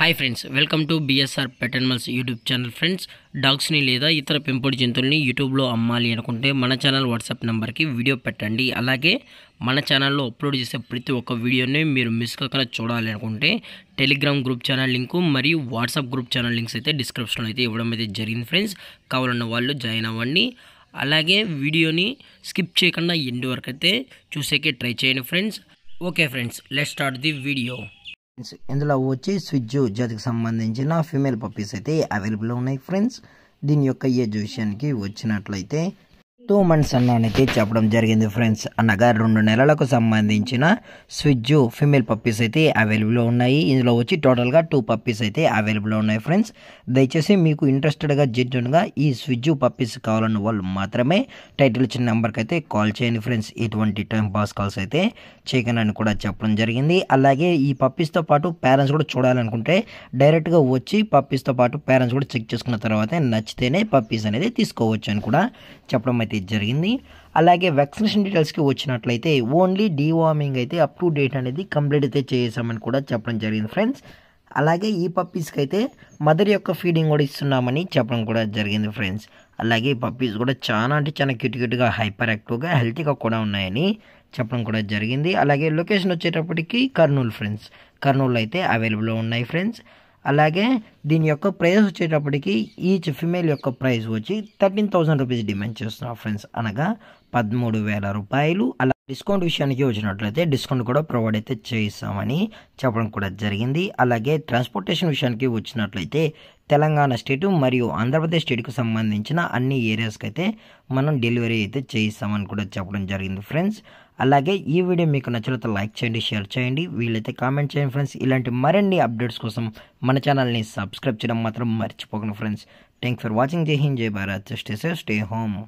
hi friends welcome to BSR pet animals YouTube channel friends డాగ్స్ని లేదా ఇతర పెంపుడు జంతువుల్ని యూట్యూబ్లో అమ్మాలి అనుకుంటే మన ఛానల్ వాట్సాప్ నెంబర్కి వీడియో పెట్టండి అలాగే మన ఛానల్లో అప్లోడ్ చేసే ప్రతి ఒక్క వీడియోని మీరు మిస్ కాకుండా చూడాలి అనుకుంటే టెలిగ్రామ్ గ్రూప్ ఛానల్ లింకు మరియు వాట్సాప్ గ్రూప్ ఛానల్ లింక్స్ అయితే డిస్క్రిప్షన్లో అయితే ఇవ్వడం అయితే జరిగింది ఫ్రెండ్స్ కావాలన్న వాళ్ళు జాయిన్ అవ్వండి అలాగే వీడియోని స్కిప్ చేయకుండా ఎండ్ వరకు అయితే చూసేకే ట్రై చేయండి friends okay friends let start the video friends इंदोचे स्विच जाति संबंधी फीमेल पपीस अवेलबल फ्रेंड्स दीन ओक एजुशन की वैचनते టూ మంత్స్ అన్నానికి చెప్పడం జరిగింది ఫ్రెండ్స్ అనగా రెండు నెలలకు సంబంధించిన స్విజ్జు ఫిమేల్ పప్పీస్ అయితే అవైలబుల్లో ఉన్నాయి ఇందులో వచ్చి టోటల్గా టూ పప్పీస్ అయితే అవైలబుల్లో ఉన్నాయి ఫ్రెండ్స్ దయచేసి మీకు ఇంట్రెస్టెడ్గా జెన్యున్గా ఈ స్విజ్జు పప్పీస్ కావాలన్న వాళ్ళు మాత్రమే టైటిల్ ఇచ్చిన నెంబర్కి అయితే కాల్ చేయండి ఫ్రెండ్స్ ఎటువంటి టైం పాస్ కాల్స్ అయితే చేయకండి కూడా చెప్పడం జరిగింది అలాగే ఈ పప్పీస్తో పాటు పేరెంట్స్ కూడా చూడాలనుకుంటే డైరెక్ట్గా వచ్చి పప్పీస్తో పాటు పేరెంట్స్ కూడా చెక్ చేసుకున్న తర్వాతే నచ్చితేనే పప్పీస్ అనేది తీసుకోవచ్చు అని కూడా చెప్పడం అయితే అనేది జరిగింది అలాగే వ్యాక్సినేషన్ డీటెయిల్స్కి వచ్చినట్లయితే ఓన్లీ వార్మింగ్ అయితే అప్ టు డేట్ అనేది కంప్లీట్ అయితే చేసామని కూడా చెప్పడం జరిగింది ఫ్రెండ్స్ అలాగే ఈ పప్పీస్కి అయితే మదర్ యొక్క ఫీడింగ్ కూడా ఇస్తున్నామని చెప్పడం కూడా జరిగింది ఫ్రెండ్స్ అలాగే ఈ పప్పీస్ కూడా చాలా అంటే చాలా క్యూట్ క్యూట్గా హైపర్ యాక్టివ్గా హెల్తీగా కూడా ఉన్నాయని చెప్పడం కూడా జరిగింది అలాగే లొకేషన్ వచ్చేటప్పటికి కర్నూలు ఫ్రెండ్స్ కర్నూలు అయితే అవైలబుల్లో ఉన్నాయి ఫ్రెండ్స్ అలాగే దీని యొక్క ప్రైస్ వచ్చేటప్పటికి ఈచ్ ఫిమేల్ యొక్క ప్రైస్ వచ్చి థర్టీన్ థౌసండ్ రూపీస్ డిమాండ్ చేస్తున్నాం ఫ్రెండ్స్ అనగా పదమూడు వేల రూపాయలు అలా డిస్కౌంట్ విషయానికి వచ్చినట్లయితే డిస్కౌంట్ కూడా ప్రొవైడ్ అయితే చేయిస్తామని చెప్పడం కూడా జరిగింది అలాగే ట్రాన్స్పోర్టేషన్ విషయానికి వచ్చినట్లయితే తెలంగాణ స్టేట్ మరియు ఆంధ్రప్రదేశ్ స్టేట్కు సంబంధించిన అన్ని ఏరియాస్కి అయితే మనం డెలివరీ అయితే చేయిస్తామని కూడా చెప్పడం జరిగింది ఫ్రెండ్స్ అలాగే ఈ వీడియో మీకు నచ్చినతో లైక్ చేయండి షేర్ చేయండి వీలైతే కామెంట్ చేయండి ఫ్రెండ్స్ ఇలాంటి మరిన్ని అప్డేట్స్ కోసం మన ఛానల్ని సబ్స్క్రైబ్ చేయడం మాత్రం మర్చిపోకండి friends thanks for watching Jai Hind Jai Bharat stay safe stay home